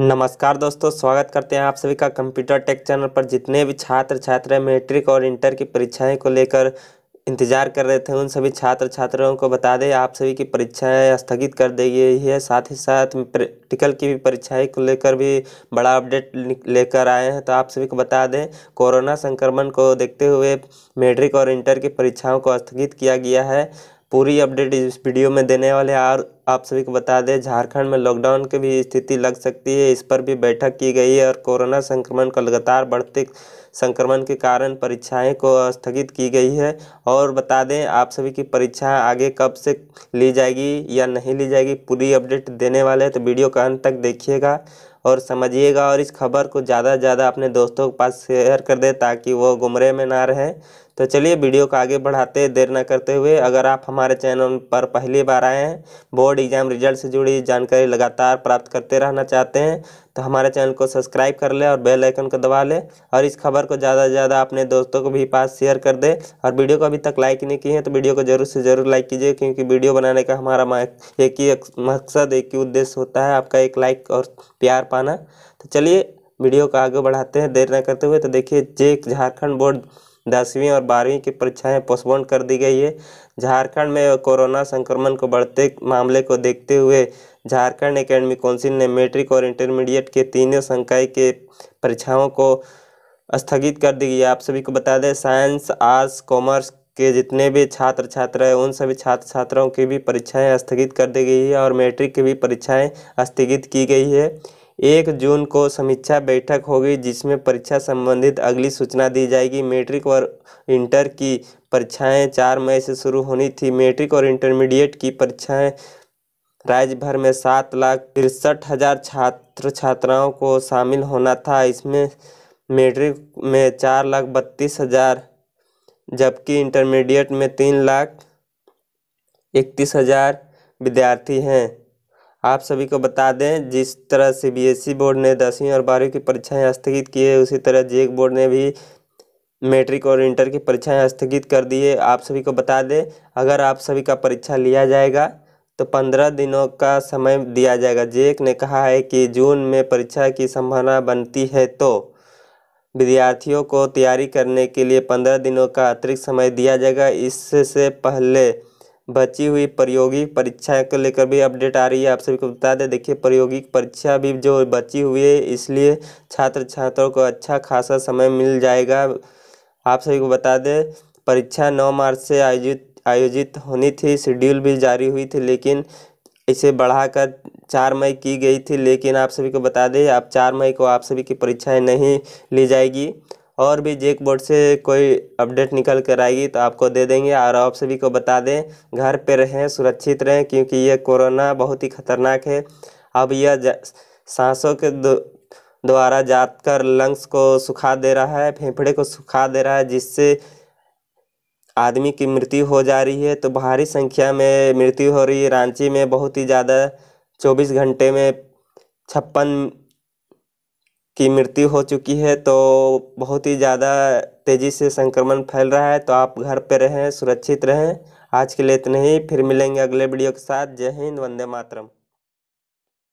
नमस्कार दोस्तों स्वागत करते हैं आप सभी का कंप्यूटर टेक चैनल पर जितने भी छात्र छात्राएं मैट्रिक और इंटर की परीक्षाएं को लेकर इंतजार कर रहे थे उन सभी छात्र छात्राओं को बता दें आप सभी की परीक्षाएं स्थगित कर दी गई है साथ ही साथ प्रैक्टिकल की भी परीक्षाएं को लेकर भी बड़ा अपडेट लेकर आए हैं तो आप सभी को बता दें कोरोना संक्रमण को देखते हुए मैट्रिक और इंटर की परीक्षाओं को स्थगित किया गया है पूरी अपडेट इस वीडियो में देने वाले हैं और आप सभी को बता दें झारखंड में लॉकडाउन की भी स्थिति लग सकती है इस पर भी बैठक की गई है और कोरोना संक्रमण का को लगातार बढ़ते संक्रमण के कारण परीक्षाएं को स्थगित की गई है और बता दें आप सभी की परीक्षा आगे कब से ली जाएगी या नहीं ली जाएगी पूरी अपडेट देने वाले हैं तो वीडियो का अंत तक देखिएगा और समझिएगा और इस खबर को ज़्यादा से ज़्यादा अपने दोस्तों के पास शेयर कर दें ताकि वो गुमरे में ना रहें तो चलिए वीडियो को आगे बढ़ाते देर ना करते हुए अगर आप हमारे चैनल पर पहली बार आए हैं बोर्ड एग्जाम रिजल्ट से जुड़ी जानकारी लगातार प्राप्त करते रहना चाहते हैं तो हमारे चैनल को सब्सक्राइब कर लें और बेल आइकन को दबा लें और इस खबर को ज़्यादा से ज़्यादा अपने दोस्तों को भी पास शेयर कर दें और वीडियो को अभी तक लाइक नहीं किए हैं तो वीडियो को ज़रूर से ज़रूर लाइक कीजिए क्योंकि वीडियो बनाने का हमारा एक ही मकसद एक ही उद्देश्य होता है आपका एक लाइक और प्यार पाना तो चलिए वीडियो को आगे बढ़ाते हैं देर न करते हुए तो देखिए जे झारखंड बोर्ड दसवीं और बारहवीं की परीक्षाएं पोस्टपोन कर दी गई है झारखंड में कोरोना संक्रमण को बढ़ते मामले को देखते हुए झारखंड एकेडमी काउंसिल ने मैट्रिक और इंटरमीडिएट के तीनों संकाय के परीक्षाओं को स्थगित कर दी गई आप सभी को बता दें साइंस आर्ट्स कॉमर्स के जितने भी छात्र छात्रा हैं उन सभी छात्र छात्राओं की भी परीक्षाएं स्थगित कर दी गई है और मैट्रिक की भी परीक्षाएं स्थगित की गई है एक जून को समीक्षा बैठक होगी जिसमें परीक्षा संबंधित अगली सूचना दी जाएगी मैट्रिक और इंटर की परीक्षाएं चार मई से शुरू होनी थी मैट्रिक और इंटरमीडिएट की परीक्षाएं राज्य भर में सात लाख तिरसठ हजार छात्र छात्राओं को शामिल होना था इसमें मैट्रिक में चार लाख बत्तीस हजार जबकि इंटरमीडिएट में तीन लाख इकतीस हजार विद्यार्थी हैं आप सभी को बता दें जिस तरह सीबीएसई e बोर्ड ने दसवीं और बारहवीं की परीक्षाएं स्थगित की है उसी तरह जेक e बोर्ड ने भी मैट्रिक और इंटर की परीक्षाएं स्थगित कर दी है आप सभी को बता दें अगर आप सभी का परीक्षा लिया जाएगा तो पंद्रह दिनों का समय दिया जाएगा जेक e ने कहा है कि जून में परीक्षा की संभावना बनती है तो विद्यार्थियों को तैयारी करने के लिए पंद्रह दिनों का अतिरिक्त समय दिया जाएगा इससे पहले बची हुई प्रायोगिक परीक्षा को लेकर भी अपडेट आ रही है आप सभी को बता दें देखिए प्रायोगिक परीक्षा भी जो बची हुई है इसलिए छात्र छात्रों को अच्छा खासा समय मिल जाएगा आप सभी को बता दें परीक्षा 9 मार्च से आयोजित आयोजित होनी थी शेड्यूल भी जारी हुई थी लेकिन इसे बढ़ाकर चार मई की गई थी लेकिन आप सभी को बता दें आप चार मई को आप सभी की परीक्षाएं नहीं ली जाएगी और भी जेक बोर्ड से कोई अपडेट निकल कर आएगी तो आपको दे देंगे और आप सभी को बता दें घर पे रहें सुरक्षित रहें क्योंकि ये कोरोना बहुत ही खतरनाक है अब यह सांसों के द्वारा जाकर लंग्स को सुखा दे रहा है फेफड़े को सुखा दे रहा है जिससे आदमी की मृत्यु हो जा रही है तो भारी संख्या में मृत्यु हो रही है रांची में बहुत ही ज़्यादा चौबीस घंटे में छप्पन की मृत्यु हो चुकी है तो बहुत ही ज़्यादा तेज़ी से संक्रमण फैल रहा है तो आप घर पर रहें सुरक्षित रहें आज के लिए इतना ही फिर मिलेंगे अगले वीडियो के साथ जय हिंद वंदे मातरम